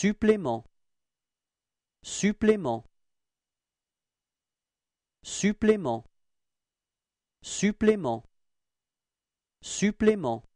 Supplément Supplément Supplément Supplément Supplément